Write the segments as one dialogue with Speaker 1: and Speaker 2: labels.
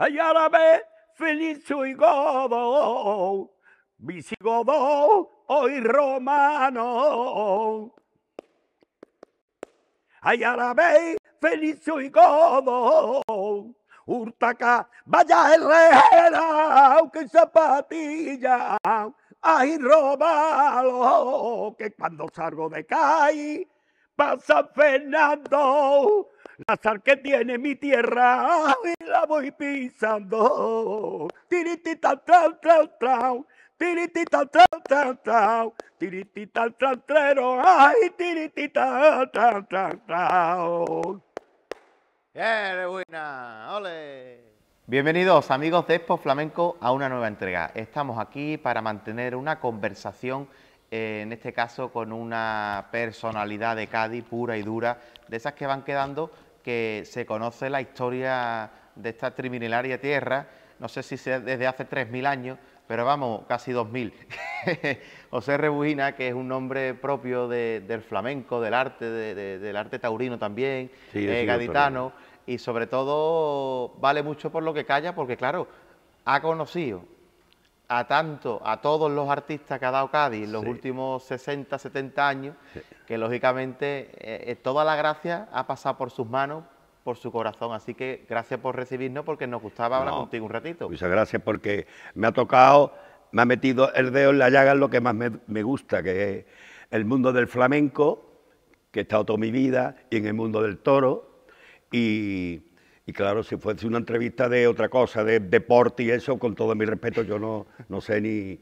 Speaker 1: ¡Ay, árabe, feliz y godo, visigodo hoy romano. Ay, árabe, feliz y godo, Urtaca, vaya herrera, que zapatilla, ay, romano! que cuando salgo de calle pasa Fernando. la sal que tiene mi tierra y la voy pisando. Tiritita, trau, trau, trau. Tiritita, trau, trau, trau. Tiritita, trau, Ay, tiritita, trau, trau, trau. buena!
Speaker 2: Bienvenidos amigos de Expo Flamenco a una nueva entrega. Estamos aquí para mantener una conversación eh, en este caso con una personalidad de Cádiz pura y dura, de esas que van quedando, que se conoce la historia de esta triminilaria tierra, no sé si sea desde hace 3.000 años, pero vamos, casi 2.000. José Rebujina, que es un nombre propio del flamenco, del arte, del arte taurino también, eh, gaditano, y sobre todo vale mucho por lo que calla, porque claro, ha conocido a tanto, a todos los artistas que ha dado Cádiz en los últimos 60, 70 años, que lógicamente eh, eh, toda la gracia ha pasado por sus manos, por su corazón. Así que gracias por recibirnos porque nos gustaba hablar contigo un ratito.
Speaker 1: Muchas gracias porque me ha tocado, me ha metido el dedo en la llaga en lo que más me, gusta, que es el mundo del flamenco, que he estado toda mi vida, y en el mundo del toro. Y y claro, si fuese una entrevista de otra cosa, de deporte y eso, con todo mi respeto, yo no, no sé ni,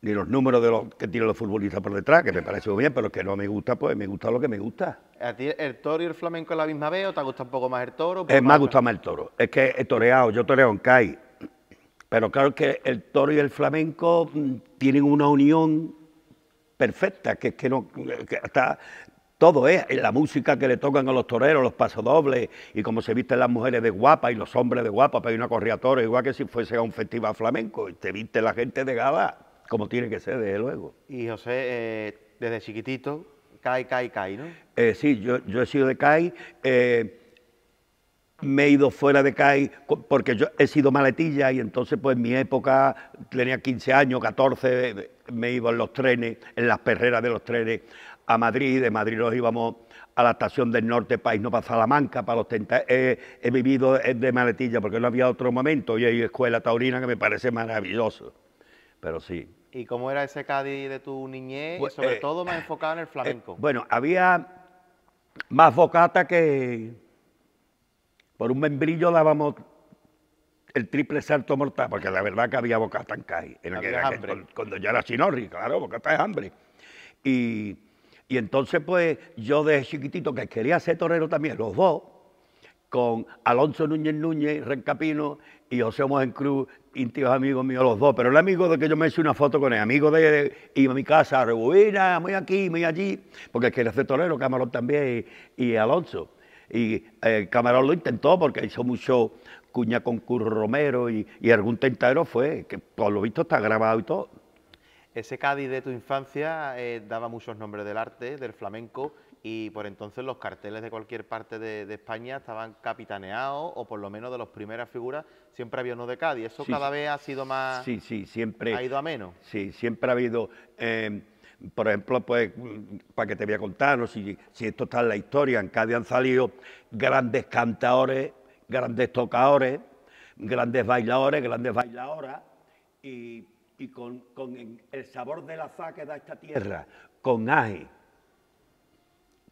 Speaker 1: ni los números de los que tienen los futbolistas por detrás, que me parece muy bien, pero que no me gusta, pues me gusta lo que me gusta.
Speaker 2: ¿A ti el toro y el flamenco es la misma vez o te gusta un poco más el toro?
Speaker 1: Eh, es, pues me gusta más el toro. Es que he toreado, yo toreo en CAI. Pero claro que el toro y el flamenco mm, tienen una unión perfecta, que es que no, que hasta todo es la música que le tocan a los toreros, los pasodobles y cómo se visten las mujeres de guapa y los hombres de guapa para ir a toro, igual que si fuese a un festival flamenco y te viste la gente de gala, como tiene que ser, desde luego. Y
Speaker 2: José, eh, desde chiquitito, cae, cae, cae, ¿no?
Speaker 1: Eh, sí, yo, he sido de CAI. Eh, me he ido fuera de CAI porque yo he sido maletilla y entonces pues en mi época tenía 15 años, 14, me iba en los trenes, en las perreras de los trenes a Madrid, de Madrid nos íbamos a la estación del norte país, no para Salamanca, para los tenta eh, he, vivido eh, de maletilla porque no había otro momento y hay escuela taurina que me parece maravilloso, pero sí.
Speaker 2: ¿Y cómo era ese Cádiz de tu niñez pues, sobre eh, todo más enfocado en el flamenco?
Speaker 1: bueno, había más bocata que por un membrillo dábamos el triple salto mortal, porque la verdad que había bocata en Cádiz, en aquella, cuando ya era chinorri, claro, bocata es hambre. Y y entonces, pues, yo desde chiquitito que quería ser torero también, los dos, con Alonso Núñez Núñez, Rencapino y José Mojen Cruz, íntimos amigos míos, los dos. Pero el amigo de que yo me hice una foto con el amigo de iba a mi casa, a muy aquí, muy allí, porque quería ser torero, Camarón también y, Alonso. Y eh, Camarón lo intentó porque hizo mucho cuña con Curro Romero y, y algún tentadero fue, que por lo visto está grabado y todo.
Speaker 2: Ese Cádiz de tu infancia eh, daba muchos nombres del arte, del flamenco, y por entonces los carteles de cualquier parte de, España estaban capitaneados, o por lo menos de las primeras figuras, siempre había uno de Cádiz. Eso cada vez ha sido más... Sí,
Speaker 1: sí, siempre... Ha ido a menos. Sí, siempre ha habido... Em, por ejemplo, pues, para que te voy a contar, si, si esto está en la historia, en Cádiz han salido grandes cantadores, grandes tocadores, grandes bailadores, grandes bailadoras, y y con, el sabor la la que da esta tierra, con aje.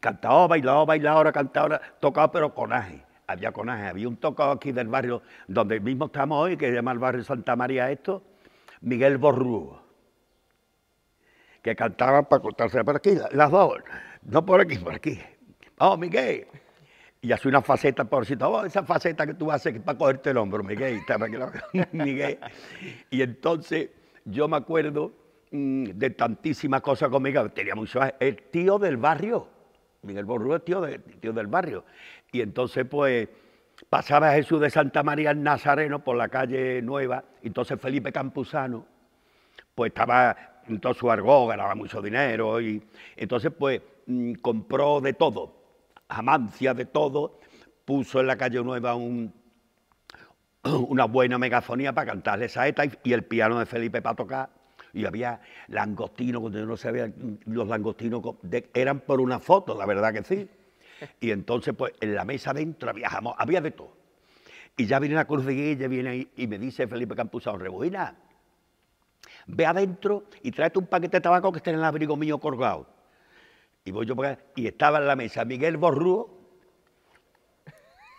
Speaker 1: Cantaba, bailaba, bailaba, ahora cantaba, tocaba, pero con aje. Había con aje. Había un tocado aquí del barrio donde mismo estamos hoy, que se llama el barrio Santa María esto, Miguel Borrúo que cantaba para cortarse por aquí, las dos, no por aquí, por aquí. oh, Miguel. Y hace una faceta, si oh, esa faceta que tú haces para cogerte el hombro, Miguel. Miguel. Y entonces yo me acuerdo mm, de tantísimas cosas conmigo, tenía mucho... El tío del barrio, Miguel Borrú es tío, tío del barrio. Y entonces, pues, pasaba Jesús de Santa María en Nazareno por la calle Nueva, entonces Felipe Campuzano, pues estaba en todo su argó, ganaba mucho dinero, y entonces, pues, mm, compró de todo, amancia de todo, puso en la calle Nueva un una buena megafonía para cantarle esa y, y el piano de Felipe para tocar. Y había langostinos, cuando yo no sabía, los langostinos eran por una foto, la verdad que sí. Y entonces, pues, en la mesa adentro había había de todo. Y ya viene la cruz de viene y me dice Felipe Campuzano, Rebujina, ve adentro y tráete un paquete de tabaco que está en el abrigo mío colgado. Y voy yo y estaba en la mesa Miguel Borrúo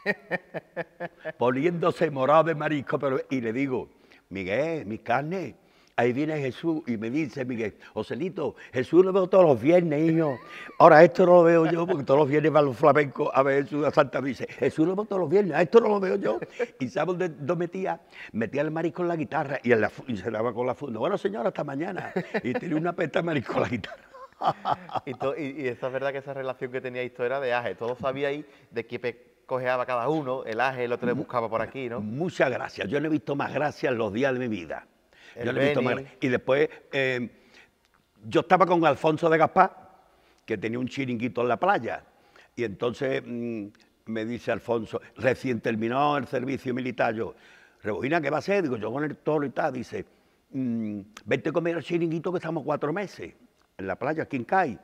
Speaker 1: poniéndose morado de marisco, pero, y le digo, Miguel, mi carne, ahí viene Jesús y me dice, Miguel, Joselito, Jesús lo veo todos los viernes, hijo. Ahora esto no lo veo yo, porque todos los viernes van los flamencos a ver Jesús a Santa Dice, Jesús lo veo todos los viernes, esto no lo veo yo. Y ¿sabes dónde, metía? Metía el marisco en la guitarra y, se daba con la funda. Bueno, señora, hasta mañana. Y tiene una peta de marisco en la guitarra.
Speaker 2: y, es verdad que esa relación que tenía esto era de Aje. Todos ahí de qué, cojeaba cada uno,
Speaker 1: el ángel, el otro le buscaba por aquí, ¿no? Muchas gracias. Yo no he visto más gracias los días de mi vida. Y después, em, yo estaba con Alfonso de Gaspar, que tenía un chiringuito en la playa. Y entonces mm, me dice Alfonso, recién terminó el servicio militar, yo, Rebujina, ¿qué va a hacer? Digo, yo con el toro y tal. Dice, mm, vete a comer el chiringuito que estamos cuatro meses en la playa, aquí en Cai.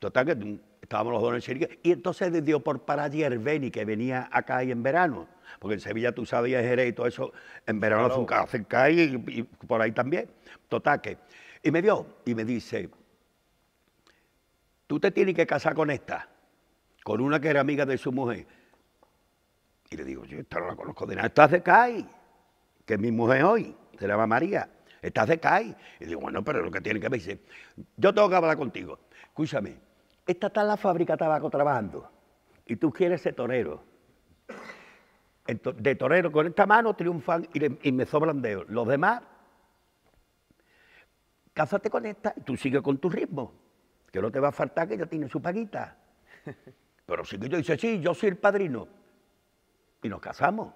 Speaker 1: Total, que mm, estábamos los dos en el y entonces le dio por parar Beni, que venía acá y en verano, porque en Sevilla tú sabías Jerez y todo eso, en verano hacen y, por ahí también, ...totaque... Y me dio... y me dice, tú te tienes que casar con esta, con una que era amiga de su mujer. Y le digo, yo esta no la conozco de nada, estás de CAI, que es mi mujer hoy, se llama María, estás de CAI. Y digo, bueno, pero lo que tiene que ver, dice, yo tengo que hablar contigo, escúchame, esta está la fábrica de tabaco trabajando y tú quieres ser torero. De torero con esta mano triunfan y, me sobran de Los demás, cásate con esta y tú sigues con tu ritmo, que no te va a faltar que ya tiene su paguita. Pero si que yo dice, sí, yo soy el padrino. Y nos casamos.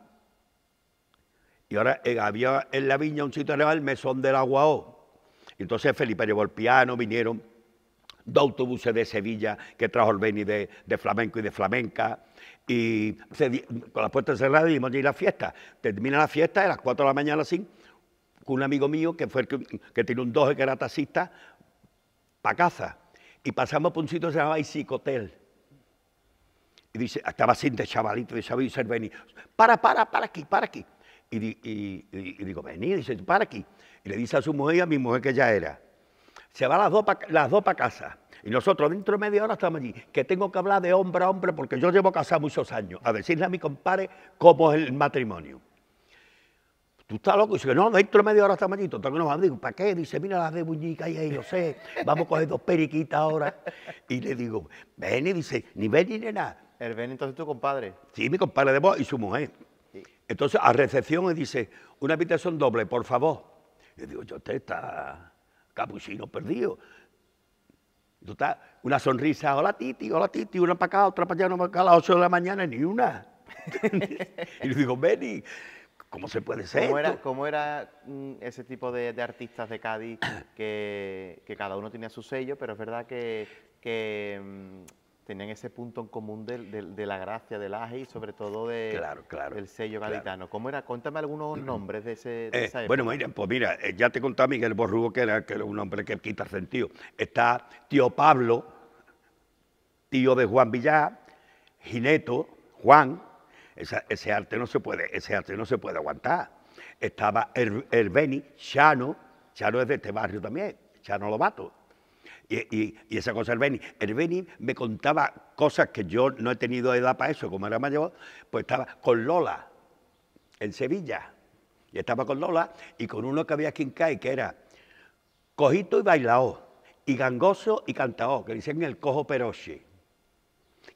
Speaker 1: Y ahora eh, había en la viña un sitio real, el mesón del agua. Y entonces Felipe llevó el piano, vinieron dos autobuses de Sevilla que trajo el Beni de, flamenco y de flamenca. Y con la puerta cerrada dimos allí la fiesta. Termina la fiesta a las 4 de la mañana, así, con un amigo mío que, fue que, tiene un doje que era taxista, para casa. Y pasamos por un sitio que se llamaba Isicotel. Y dice, estaba así de chavalito, de sabía ser Beni, para, para, para aquí, para aquí. Y, digo, vení, dice, para aquí. Y le dice a su mujer y a mi mujer que ya era se van las dos para pa casa. Y nosotros dentro de media hora estamos allí, que tengo que hablar de hombre a hombre porque yo llevo casado muchos años, a decirle a mi compadre cómo es el matrimonio. Tú estás loco, y dice, no, dentro de media hora estamos allí, total que nos vamos, digo, ¿para qué? Dice, mira las de buñica y ahí, yo sé, vamos a coger dos periquitas ahora. Y le digo, ven y dice, ni ven ni nada. El ven entonces tu compadre. Sí, mi compadre de vos y su mujer. Entonces a recepción y dice, una habitación doble, por favor. Yo digo, yo te está capuchino perdido. una sonrisa, hola Titi, hola Titi, una para acá, otra para allá, una para acá, a las 8 de la mañana, ni una. y le digo, Benny, ¿cómo se puede ser?
Speaker 2: ¿Cómo era, mm, ese tipo de, artistas de Cádiz que, cada uno tenía su sello, pero es verdad que, mm, tenían ese punto en común de, la gracia, del aje y sobre todo de, del sello gaditano. ¿Cómo era? Cuéntame algunos mm. nombres de, ese,
Speaker 1: eh, esa época. Bueno, mira, pues mira, eh, ya te a Miguel Borrugo, que era, que un hombre que quita sentido. Está tío Pablo, tío de Juan Villar, Gineto, Juan. ese arte no se puede, ese arte no se puede aguantar. Estaba er, Beni, Chano, Chano es de este barrio también, Chano Lobato. Y, esa cosa el Beni. El Beni me contaba cosas que yo no he tenido edad para eso, como era mayor, pues estaba con Lola, en Sevilla. Y estaba con Lola y con uno que había aquí en CAE, que era cojito y bailao, y gangoso y cantao, que dicen el cojo peroche,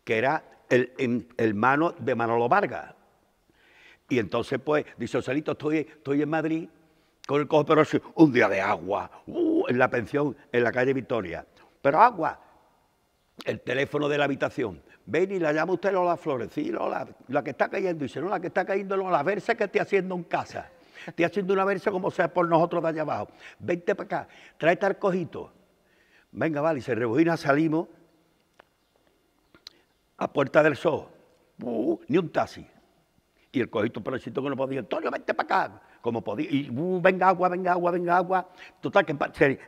Speaker 1: que era el, hermano de Manolo Vargas. Y entonces, pues, dice, Osalito, estoy, estoy en Madrid con el cojo peroche, un día de agua, en la pensión en la calle Victoria. Pero agua, el teléfono de la habitación. Ven y la llama usted Lola Flores. Sí, la que está cayendo. Y no, la que está cayendo, la verse que estoy haciendo en casa. Estoy haciendo una verse como sea por nosotros de allá abajo. Vente para acá, Trae tal cojito. Venga, vale, y se rebujina, salimos a Puerta del Sol. Uh, ni un taxi. Y el cojito, pobrecito, que no podía, Antonio, vente para acá como podía. Y uh, venga agua, venga agua, venga agua. Total, que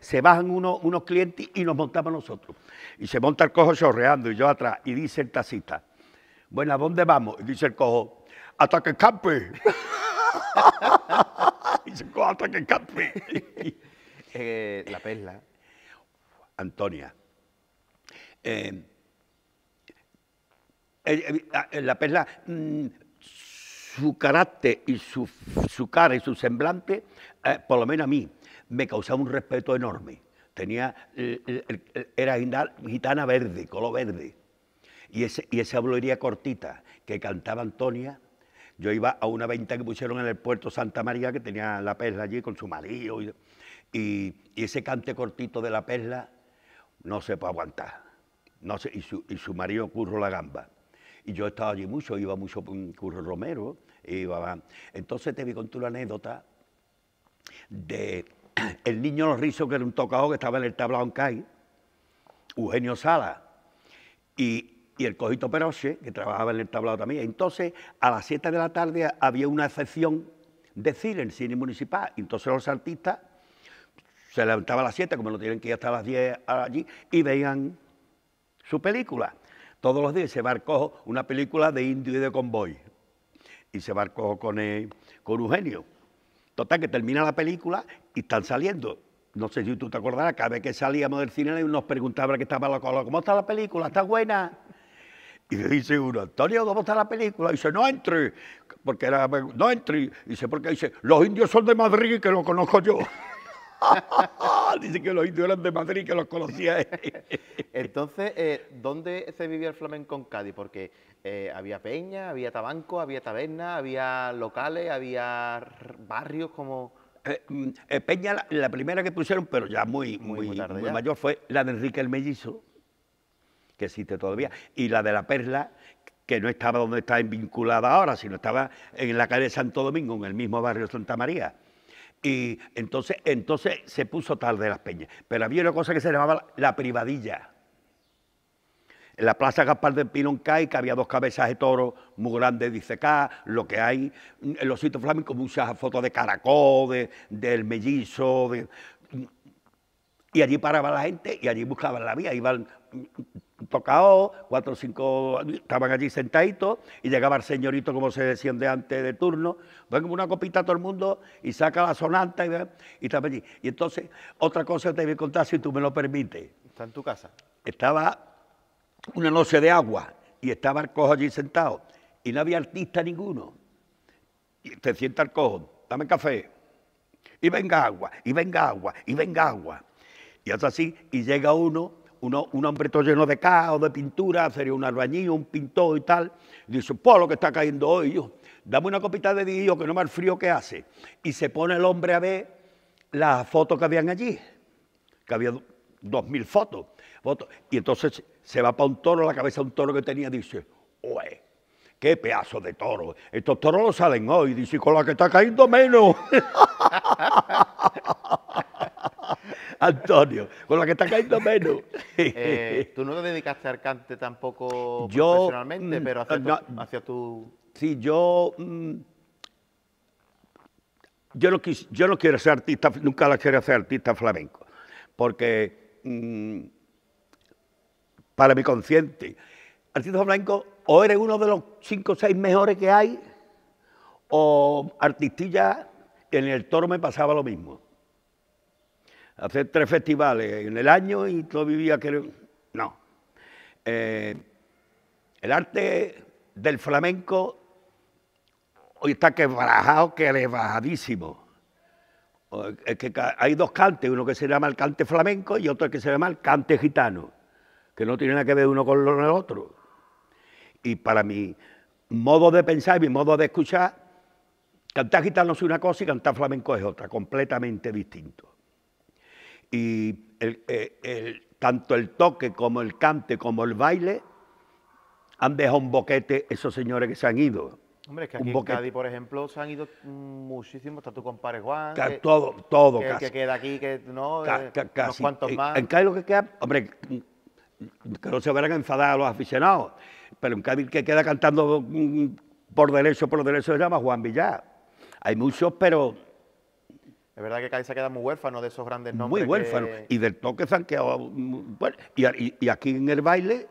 Speaker 1: se, bajan unos, unos clientes y nos montamos nosotros. Y se monta el cojo chorreando y yo atrás. Y dice el tacita bueno, ¿a dónde vamos? Y dice el cojo, hasta que escape. y dice el cojo, hasta que escape. Eh, la perla. Antonia. Eh, eh, la perla, mm, su carácter y su, cara y su semblante, eh, por lo menos a mí, me causaba un respeto enorme. Tenía, eh, eh, era gitana verde, color verde. Y, ese, y esa bolería cortita que cantaba Antonia, yo iba a una venta que pusieron en el puerto Santa María, que tenía la perla allí con su marido, y, ese cante cortito de la perla no se puede aguantar. No y, su, marido curro la gamba. Y yo estaba allí mucho, iba mucho con Curro Romero, y Entonces te vi con tu anécdota de el niño Los Rizos, que era un tocado que estaba en el tablado en CAI, Eugenio Sala y, el cojito Peroche, que trabajaba en el tablado también. Entonces, a las 7 de la tarde había una excepción de cine en cine municipal. Entonces los artistas se levantaban a las 7, como no tienen que ir hasta las 10 allí, y veían su película. Todos los días se marcó una película de indio y de convoy y se barco con, eh, con Eugenio. Total, que termina la película y están saliendo. No sé si tú te acordarás, cada vez que salíamos del cine nos preguntaba que estaba la ¿cómo está la película? ¿Está buena? Y le dice uno, Antonio, ¿cómo está la película? Y dice, no entre, porque era, no entre. Y dice, porque dice, los indios son de Madrid que lo conozco yo. Dice que los indios eran de Madrid, que los conocía. Entonces,
Speaker 2: eh, ¿dónde se vivía el flamenco en Cádiz? Porque eh, había peña, había tabanco, había taberna, había locales, había barrios como...
Speaker 1: Eh, mm, peña, la, primera que pusieron, pero ya muy, muy, mayor, fue la de Enrique el Mellizo, que existe todavía, y la de la Perla, que no estaba donde está vinculada ahora, sino estaba en la calle de Santo Domingo, en el mismo barrio Santa María. Y entonces, entonces se puso tal de las peñas. Pero había una cosa que se llamaba la privadilla. En la plaza Gaspar del Pinón que había dos cabezas de toro muy grandes, dice acá, lo que hay, en los sitios flamencos, muchas fotos de caracol, del mellizo, de, y allí paraba la gente y allí buscaban la vía, iban Tocado cuatro o cinco estaban allí sentaditos y llegaba el señorito, como se decían antes de turno, ven como una copita a todo el mundo y saca la sonanta y, y estaba allí. Y entonces, otra cosa te voy a contar si tú me lo permites. ¿Está en tu casa? Estaba una noche de agua y estaba el cojo allí sentado y no había artista ninguno. Y te sienta el cojo, dame café. Y venga agua, y venga agua, y venga agua. Y hace así, y llega uno un hombre todo lleno de caos, de pintura, sería un albañil, un pintor y tal. dice, por lo que está cayendo hoy, yo, dame una copita de vino que no me frío que hace. Y se pone el hombre a ver las fotos que habían allí, que había dos mil fotos, Y entonces se va para un toro, la cabeza de un toro que tenía, dice, oe, qué pedazo de toro. Estos toros lo salen hoy, dice, con la que está cayendo menos. Antonio, con la que está cayendo menos. Eh,
Speaker 2: tú no te dedicaste al cante tampoco profesionalmente, mm, pero hacia,
Speaker 1: tu, Sí, yo... Mm, yo no, yo no quiero ser artista, nunca la quiero ser artista flamenco, porque mm, para mi consciente, artista flamenco o eres uno de los cinco o seis mejores que hay, o artistilla, en el toro me pasaba lo mismo hacer tres festivales en el año y todo vivía que... No. Eh, el arte del flamenco hoy está quebrajado, quebrajadísimo. Es que hay dos cantes, uno que se llama el cante flamenco y otro que se llama el cante gitano, que no tiene nada que ver uno con el otro. Y para mi modo de pensar y mi modo de escuchar, cantar gitano es una cosa y cantar flamenco es otra, completamente distinto y eh, el, tanto el toque como el cante como el baile han dejado un boquete esos señores que se han ido.
Speaker 2: Hombre, es que aquí en Cádiz, por ejemplo, se han ido muchísimos, está tu compadre Juan. Que, todo, todo, que, que queda aquí, que no, eh, cuantos más. En
Speaker 1: Cádiz lo que queda, hombre, que no se verán enfadados los aficionados, pero en Cádiz que queda cantando mm, por derecho, por derecho, se llama Juan Villar. Hay muchos, pero
Speaker 2: es verdad que Cádiz se queda muy huérfano de esos grandes nombres. Muy huérfano. Y
Speaker 1: del toque se han quedado. Mm, y, aquí en el baile,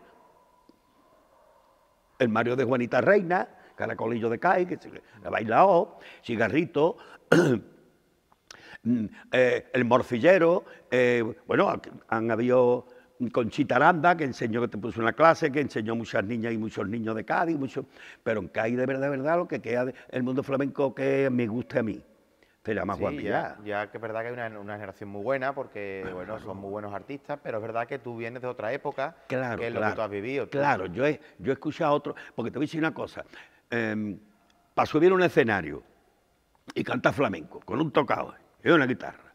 Speaker 1: el Mario de Juanita Reina, Caracolillo de Cádiz, que se ha bailado, Cigarrito, mm, eh, el Morcillero. Eh, bueno, han habido Conchita Aranda, que enseñó, que te puso una clase, que enseñó muchas niñas y muchos niños de Cádiz, pero en Cádiz de verdad, de verdad, lo que queda del mundo flamenco que me gusta a mí. Te más Juan Pilar...
Speaker 2: Ya, que es verdad que hay una, generación muy buena, porque bueno, son muy buenos artistas, pero es verdad que tú vienes de otra época, que es lo que tú has
Speaker 1: vivido. Claro, yo he, yo he escuchado a otro, porque te voy a decir una cosa, eh, para subir un escenario y cantar flamenco, con un tocado y una guitarra,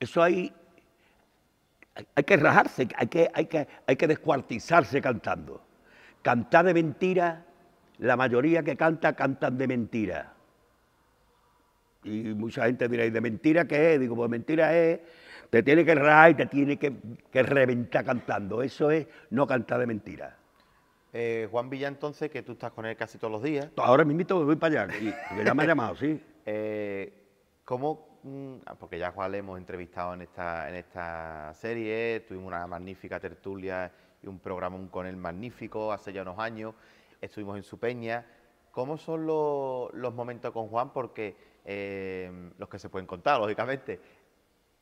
Speaker 1: eso hay, hay que rajarse, hay que, hay, que, hay que descuartizarse cantando. Cantar de mentira, la mayoría que canta, cantan de mentira y mucha gente dirá, y de mentira qué es, digo, pues mentira es, te tiene que rajar y te tiene que, que reventar cantando. Eso es no cantar de mentira.
Speaker 2: Eh, Juan Villa, entonces, que tú estás con él casi todos los días.
Speaker 1: Ahora mismo me voy para allá, ya me ha llamado, sí.
Speaker 2: Eh, ¿Cómo? Mm, ah, porque ya Juan le hemos entrevistado en esta, en esta serie, tuvimos una magnífica tertulia y un programa con él magnífico hace ya unos años, estuvimos en su peña. ¿Cómo son los, los momentos con Juan? Porque Em, los que se pueden contar, lógicamente.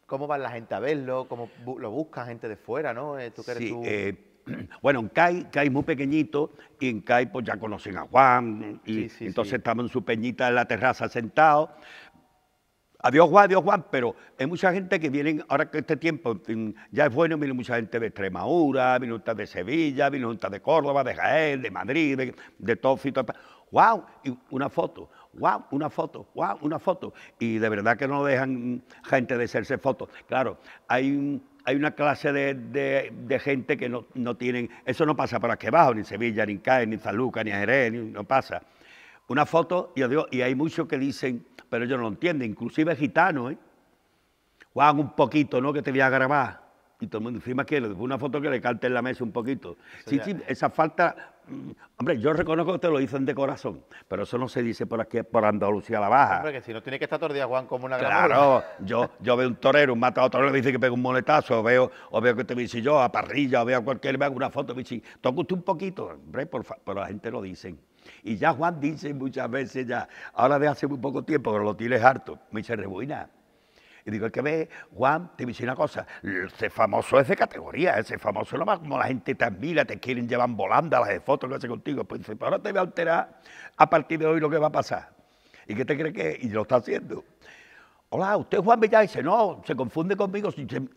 Speaker 2: ¿Cómo va la gente a verlo? ¿Cómo lo busca gente de fuera? ¿no? Eh, ¿Tú eh,
Speaker 1: bueno, en CAI, CAI es muy pequeñito y en CAI pues ya conocen a Juan y entonces estamos en su peñita en la terraza sentados. Adiós Juan, adiós Juan, pero hay mucha gente que viene, ahora que este tiempo ya es bueno, viene mucha gente de Extremadura, viene de Sevilla, viene de Córdoba, de Jaén, de Madrid, de, de todo wow, y una foto, wow, una foto, wow, una foto. Y de verdad que no dejan gente de hacerse fotos. Claro, hay hay una clase de, gente que no, tienen, eso no pasa por que abajo, ni Sevilla, ni en ni Zaluca, ni en Jerez, no pasa. Una foto, y, y hay muchos que dicen, pero ellos no lo entienden, inclusive gitanos, ¿eh? un poquito, ¿no? Que te voy a grabar. Y todo el mundo encima quiere, una foto que le calte en la mesa un poquito. sí, sí, esa falta Hombre, yo reconozco que te lo dicen de corazón, pero eso no se dice por aquí, por Andalucía la Baja.
Speaker 2: Hombre, que si no tiene que estar todo Juan como una gran Claro,
Speaker 1: yo, yo veo un torero, un matado torero, le dice que pega un moletazo, o veo, o veo que te dice yo a parrilla, o veo a cualquier, me hago una foto, me dice, toca usted un poquito, hombre, pero la gente lo dice. Y ya Juan dice muchas veces ya, ahora de hace muy poco tiempo, pero lo tienes harto, me dice, rebuina y digo, el que ve, Juan, te voy a decir una cosa, ese famoso es de categoría, ese famoso es lo más como la gente te admira, te quieren llevar volando las de fotos que hace contigo. Pues, pues ahora te voy a alterar a partir de hoy lo que va a pasar. ¿Y qué te crees que? Y lo está haciendo. Hola, ¿usted es Juan Villar? dice, no, se confunde conmigo,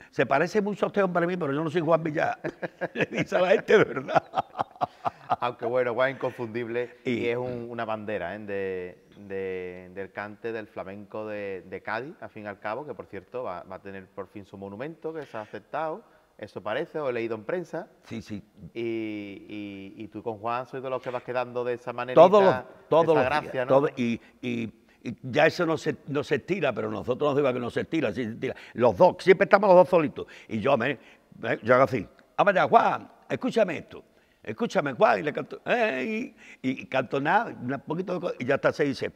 Speaker 1: se, parece mucho a usted, hombre, mí, pero yo no soy Juan Villar. Le dice a la gente, ¿verdad?
Speaker 2: Aunque bueno, Juan inconfundible y, es una bandera ¿eh? de, del cante del flamenco de, Cádiz, al fin y al cabo, que por cierto va, a tener por fin su monumento, que se ha aceptado. Eso parece, o he leído en prensa.
Speaker 1: Sí, sí. Y, tú con Juan
Speaker 2: soy de los que vas quedando de esa manera. Todos los, todos ¿no?
Speaker 1: y, y, ya eso no se, no se estira, pero nosotros nos digo que no se estira, sí se Los dos, siempre estamos los dos solitos. Y yo me, yo hago así, ah, Juan, escúchame esto, escúchame Juan, y le canto, y, canto nada, un poquito de y ya está, se dice,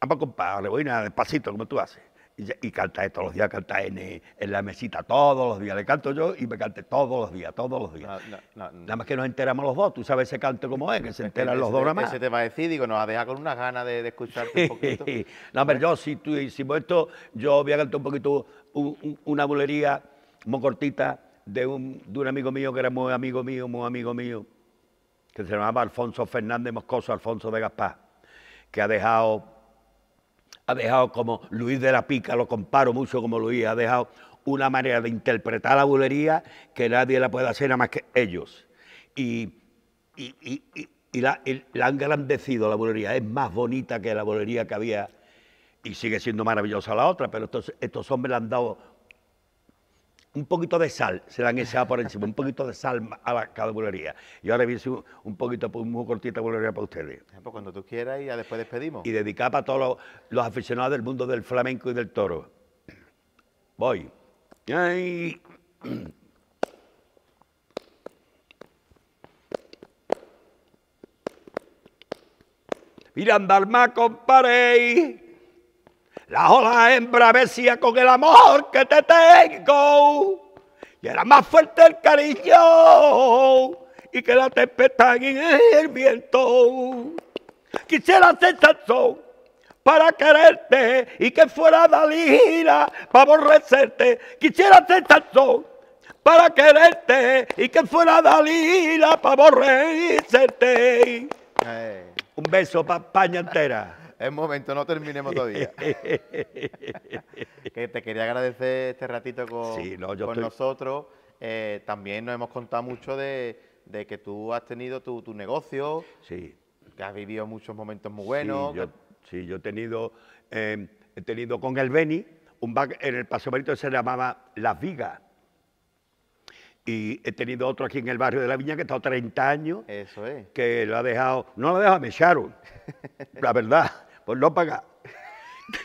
Speaker 1: vamos compadre, voy nada, despacito, como tú haces y, y canta todos los días, canta en, eh, en, la mesita todos los días, le canto yo y me cante todos los días, todos los días. Nada más que nos enteramos los dos, tú sabes ese canto como es, que se enteran los dos nada más. te va a decir, digo, nos ha dejado con unas ganas de, escucharte un poquito. no, pero yo, si tú hicimos esto, yo voy a cantar un poquito una bulería muy cortita de un, de un amigo mío que era muy amigo mío, muy amigo mío, que se llamaba Alfonso Fernández Moscoso, Alfonso de Gaspar, que ha dejado ha dejado como Luis de la Pica, lo comparo mucho como Luis, ha dejado una manera de interpretar la bulería que nadie la puede hacer a más que ellos. Y, la, han engrandecido la bulería, es más bonita que la bulería que había y sigue siendo maravillosa la otra, pero estos, hombres le han dado un poquito de sal, se la han echado por encima, un poquito de sal a cada bulería. Y ahora viene un, un, poquito, muy pues, cortita bulería para ustedes. Ah, pues, cuando tú quieras y ya después despedimos. Y dedicar para todos los, aficionados del mundo del flamenco y del toro. Voy. Ay. mirando al mar, la ola embravecía con el amor que te tengo. Y era más fuerte el cariño y que la tempestad en el viento. Quisiera ser Sansón para quererte y que fuera Dalila para aborrecerte. Quisiera ser Sansón para quererte y que fuera Dalila para aborrecerte. Un beso para España entera es momento, no terminemos todavía. que
Speaker 2: te quería agradecer este ratito con, nosotros. Eh, también nos hemos contado mucho de, que tú has tenido tu, negocio. Sí. Que has vivido muchos
Speaker 1: momentos muy buenos. Sí, yo, he tenido, em, he tenido con el Beni, un bar en el Paseo Marito se llamaba Las Vigas. Y he tenido otro aquí en el barrio de la Viña que ha estado 30 años. Eso es. Que lo ha dejado, no lo ha dejado, me echaron, la verdad pues no paga.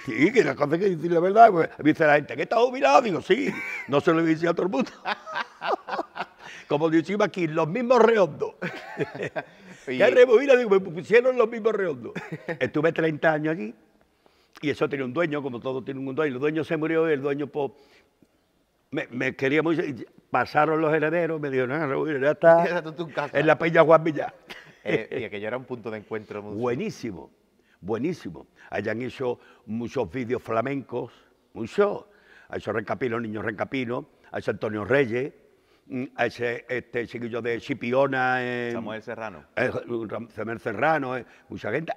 Speaker 1: Sí, que las cosas que decir la verdad, pues, dice la gente, que está jubilado, digo, sí, no se lo dicho a todo el mundo. Como decimos aquí, los mismos redondos. Y... ¿Qué Digo, me pusieron los mismos redondos. Estuve 30 años allí y eso tenía un dueño, como todo tiene un dueño. El dueño se murió y el dueño pues, me, quería muy... Pasaron los herederos, me dijeron, ah, no, Rebobina, ya está en la peña Juan Villar. eh, y aquello era un punto de encuentro. Buenísimo buenísimo. Hayan hecho muchos vídeos flamencos, muchos. Ha hecho Rencapino, Niño Rencapino, ha hecho Antonio Reyes, mm, a ese este chiquillo de Chipiona. Eh, Samuel Serrano. Eh, Samuel Serrano, eh, mucha gente.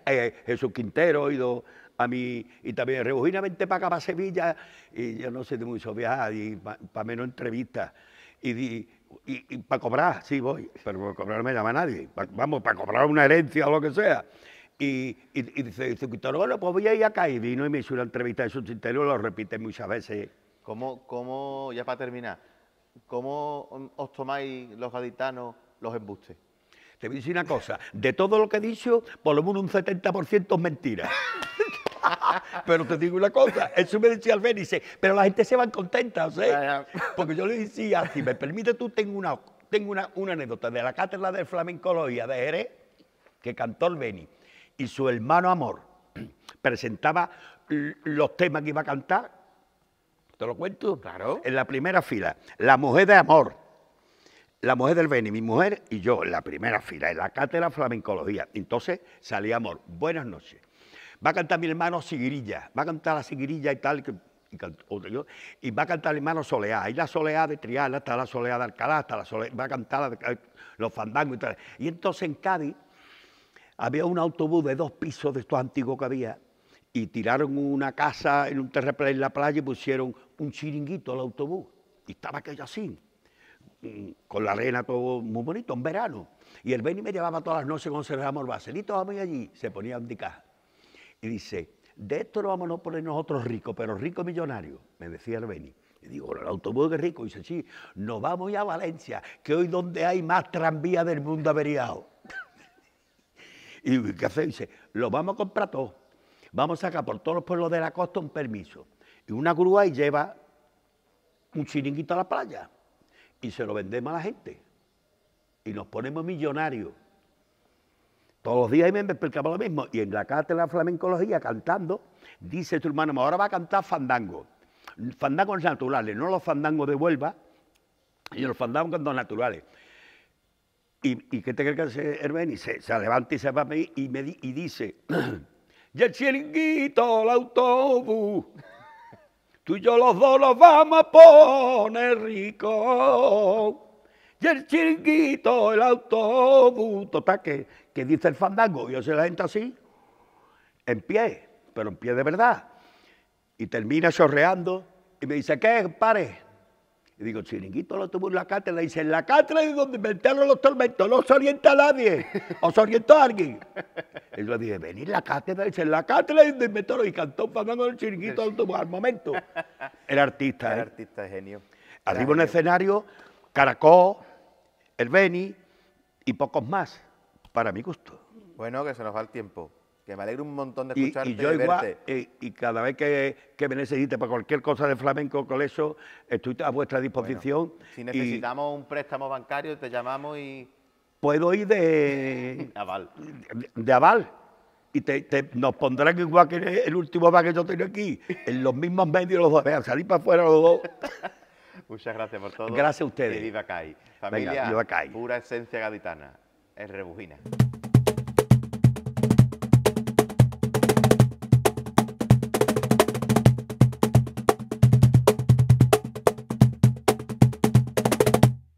Speaker 1: Jesús Quintero, ido a mí, y también Rebujina, vente para acá, para Sevilla, y yo no sé de muchos viajes, y para menos entrevistas, y, para cobrar, sí voy, pero para cobrar no me llama nadie, vamos, para cobrar una herencia o lo que sea. Y, y, dice, bueno, pues voy a ir acá. Y vino y me hizo una entrevista de sus interiores, lo repite muchas veces.
Speaker 2: ¿Cómo, cómo ya para terminar, cómo os tomáis los
Speaker 1: gaditanos los embustes? Te voy a decir una cosa, de todo lo que he dicho, por lo menos un 70% es mentira. pero te digo una cosa, eso me decía el dice, pero la gente se va contenta, ¿sí? Porque yo le decía, si me permite tú, tengo una, tengo una, anécdota de la cátedra de flamencología de Jerez, que cantó el Beni y su hermano Amor presentaba los temas que iba a cantar. ¿Te lo cuento? Claro. En la primera fila, La Mujer de Amor, La Mujer del Beni, mi mujer y yo, en la primera fila, en la cátedra flamencología. Entonces salía Amor, buenas noches. Va a cantar mi hermano Sigrilla, va a cantar la Sigrilla y tal, y, va a cantar el hermano Soleá. y la Soleá de Triana, hasta la Soleá de Alcalá, hasta la soleá, va a cantar los fandangos y tal. Y entonces en Cádiz había un autobús de dos pisos de estos antiguos que había y tiraron una casa en un terreno en la playa y pusieron un chiringuito al autobús. Y estaba aquello así, mm, con la arena todo muy bonito, en verano. Y el Beni me llevaba todas las noches cuando el vaselito, vamos allí, se ponía de casa Y dice, de esto lo vamos a poner nosotros ricos, pero ricos millonarios, me decía el Beni. Y digo, el autobús es rico. Y dice, sí, nos vamos a Valencia, que hoy donde hay más tranvía del mundo averiado. ¿Y qué hace? Dice, lo vamos a comprar todo. Vamos a sacar por todos los pueblos de la costa un permiso. Y una grúa y lleva un chiringuito a la playa. Y se lo vendemos a la gente. Y nos ponemos millonarios. Todos los días y me explicaba lo mismo. Y en la cátedra de flamencología, cantando, dice tu hermano, ahora va a cantar fandango. Fandangos naturales, no los fandangos de Huelva, y los fandangos naturales. ¿Y, qué te crees que hace Y Se, se, levanta y se va a mí y, me y dice, y el chiringuito, el autobús, tú y yo los dos nos vamos a poner rico Y el chiringuito, el autobús, total, que, dice el fandango, yo sé la gente así, en pie, pero en pie de verdad. Y termina chorreando y me dice, ¿qué, pare? Y digo, chiringuito lo tuvo en la cátedra. Y dice, en la cátedra es donde inventaron los tormentos, no se orienta a nadie, o se orientó a alguien. Y yo dije, venir la cátedra, dice, en la cátedra es donde inventaron. Y cantó pagando el chiringuito al, momento. El artista. El artista ¿eh? artista genio. Arriba en el escenario, Caracó, el Beni y pocos más, para mi gusto. Bueno, que se nos va el tiempo
Speaker 2: que me alegra un montón de escucharte y, yo igual,
Speaker 1: eh, Y, cada vez que, que, me necesites para cualquier cosa de flamenco con eso, estoy a vuestra disposición. si necesitamos
Speaker 2: un préstamo bancario, te llamamos y...
Speaker 1: Puedo ir de... aval. De, aval. Y te, nos pondrán igual que el último va que yo tengo aquí, en los mismos medios los dos, vean, salir para afuera los dos. Muchas gracias por todo. Gracias a ustedes. viva
Speaker 2: pura esencia gaditana, es rebujina.